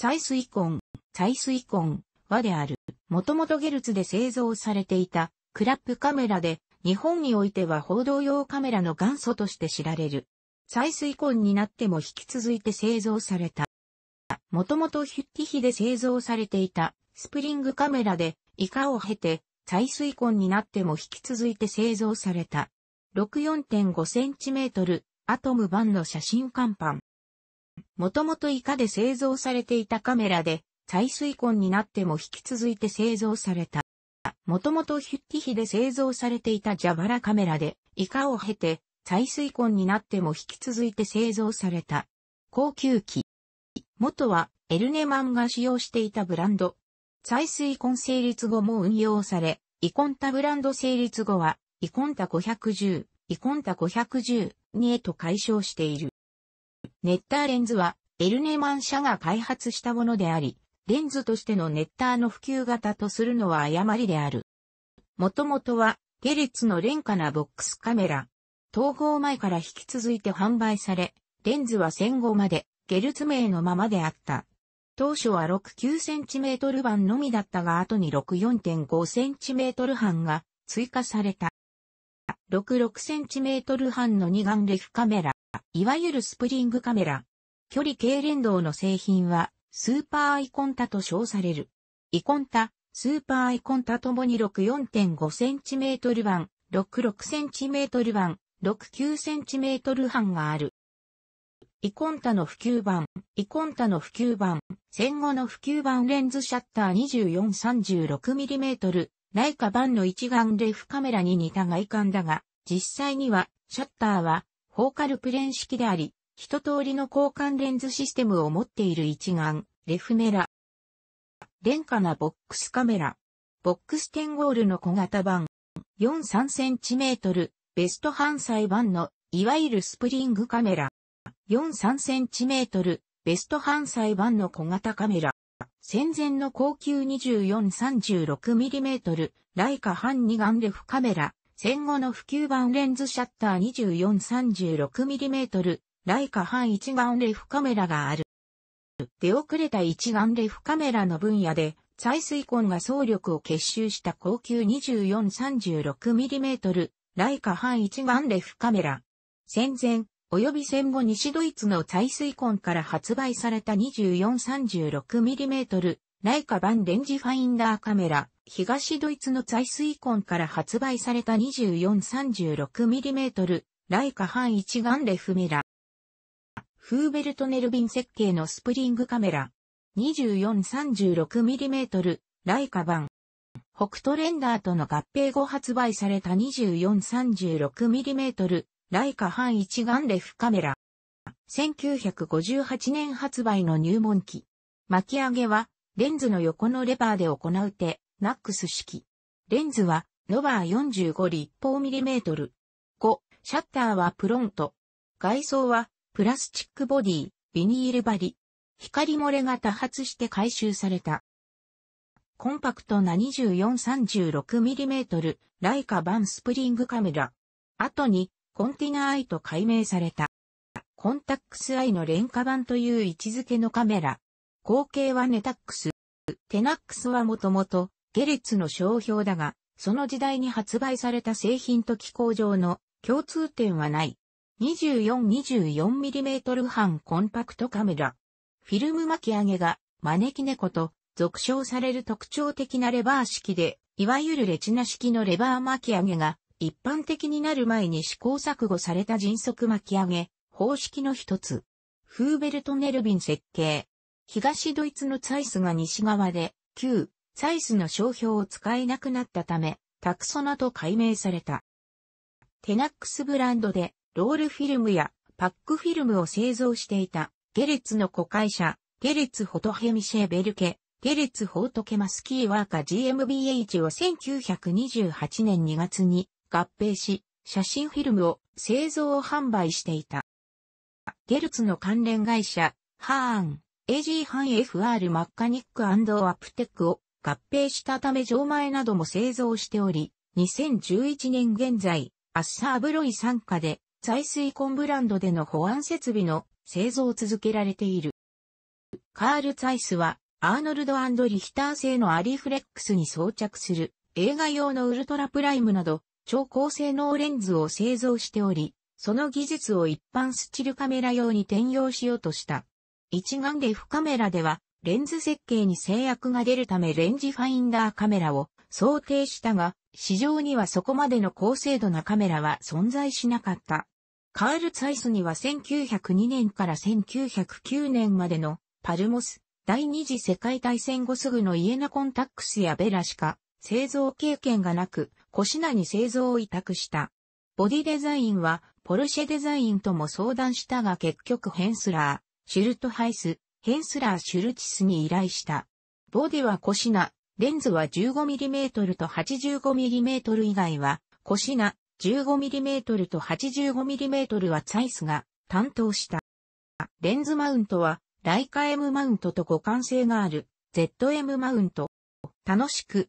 採水根、採水根はである。もともとゲルツで製造されていたクラップカメラで日本においては報道用カメラの元祖として知られる。採水根になっても引き続いて製造された。もともとヒュッティヒで製造されていたスプリングカメラでイカを経て採水根になっても引き続いて製造された。64.5センチメートルアトム版の写真看板。もともとイカで製造されていたカメラで、採水痕になっても引き続いて製造された。もともとヒュッティヒで製造されていた蛇腹カメラで、イカを経て、採水痕になっても引き続いて製造された。高級機。元は、エルネマンが使用していたブランド。採水痕成立後も運用され、イコンタブランド成立後は、イコンタ510、イコンタ510、にへと解消している。ネッターレンズは、エルネマン社が開発したものであり、レンズとしてのネッターの普及型とするのは誤りである。もともとは、ゲレッツの廉価なボックスカメラ。統合前から引き続いて販売され、レンズは戦後まで、ゲルツ名のままであった。当初は 69cm 版のみだったが後に 64.5cm 版が追加された。6.6cm 半の二眼レフカメラ、いわゆるスプリングカメラ。距離軽連動の製品は、スーパーアイコンタと称される。イコンタ、スーパーアイコンタともに 64.5cm 版、66cm 版、69cm 版がある。イコンタの普及版、イコンタの普及版、戦後の普及版レンズシャッター 2436mm、ライカ版の一眼レフカメラに似た外観だが、実際にはシャッターはフォーカルプレーン式であり、一通りの交換レンズシステムを持っている一眼レフメラ。廉価なボックスカメラ。ボックステンゴールの小型版。43cm ベスト反載版のいわゆるスプリングカメラ。43cm ベスト反載版の小型カメラ。戦前の高級 2436mm ライカ半2眼レフカメラ、戦後の普及版レンズシャッター 2436mm ライカ半1眼レフカメラがある。出遅れた一眼レフカメラの分野で、再水根が総力を結集した高級 2436mm ライカ半一眼レフカメラ。戦前、及び戦後西ドイツの採水根から発売された 2436mm ライカ版レンジファインダーカメラ、東ドイツの採水根から発売された 2436mm ライカ半一眼レフメラ。フーベルト・ネルビン設計のスプリングカメラ。2436mm ライカ版。北斗レンダーとの合併後発売された 2436mm ライカ半一眼レフカメラ。1958年発売の入門機。巻き上げは、レンズの横のレバーで行う手、ナックス式。レンズは、ノバー45立方ミリメートル。5、シャッターはプロント。外装は、プラスチックボディ、ビニール張り。光漏れが多発して回収された。コンパクトな 2436mm ライカ版スプリングカメラ。後にコンティナーアイと改名された。コンタックスアイの廉価版という位置づけのカメラ。後継はネタックス。テナックスはもともとゲレッツの商標だが、その時代に発売された製品と機構上の共通点はない。24-24mm 半コンパクトカメラ。フィルム巻き上げが招き猫と俗称される特徴的なレバー式で、いわゆるレチナ式のレバー巻き上げが一般的になる前に試行錯誤された迅速巻き上げ方式の一つ。フーベルト・ネルビン設計。東ドイツのツァイスが西側で、旧、ツァイスの商標を使えなくなったため、タクソナと改名された。テナックスブランドで、ロールフィルムやパックフィルムを製造していた、ゲレツの子会社、ゲレツ・ホトヘミシェ・ベルケ、ゲレツ・ホートケマスキーワーカ GmbH を1928年2月に合併し、写真フィルムを製造販売していた。ゲルツの関連会社、ハーン、AG ン FR マッカニックアップテックを合併したため錠前なども製造しており、2011年現在、アッサーブロイ傘下で、財水コンブランドでの保安設備の製造を続けられている。カール・ザイスは、アーノルドリヒター製のアリフレックスに装着する映画用のウルトラプライムなど超高性能レンズを製造しており、その技術を一般スチルカメラ用に転用しようとした。一眼レフカメラでは、レンズ設計に制約が出るためレンジファインダーカメラを想定したが、市場にはそこまでの高精度なカメラは存在しなかった。カール・ツァイスには1902年から1909年までのパルモス、第二次世界大戦後すぐのイエナコンタックスやベラシカ、製造経験がなく、コシナに製造を委託した。ボディデザインは、ポルシェデザインとも相談したが結局ヘンスラー、シュルトハイス、ヘンスラーシュルチスに依頼した。ボディはコシナ、レンズは 15mm と 85mm 以外は、コシナ、15mm と 85mm はツァイスが担当した。レンズマウントは、ライカ M マウントと互換性がある、ZM マウント。楽しく、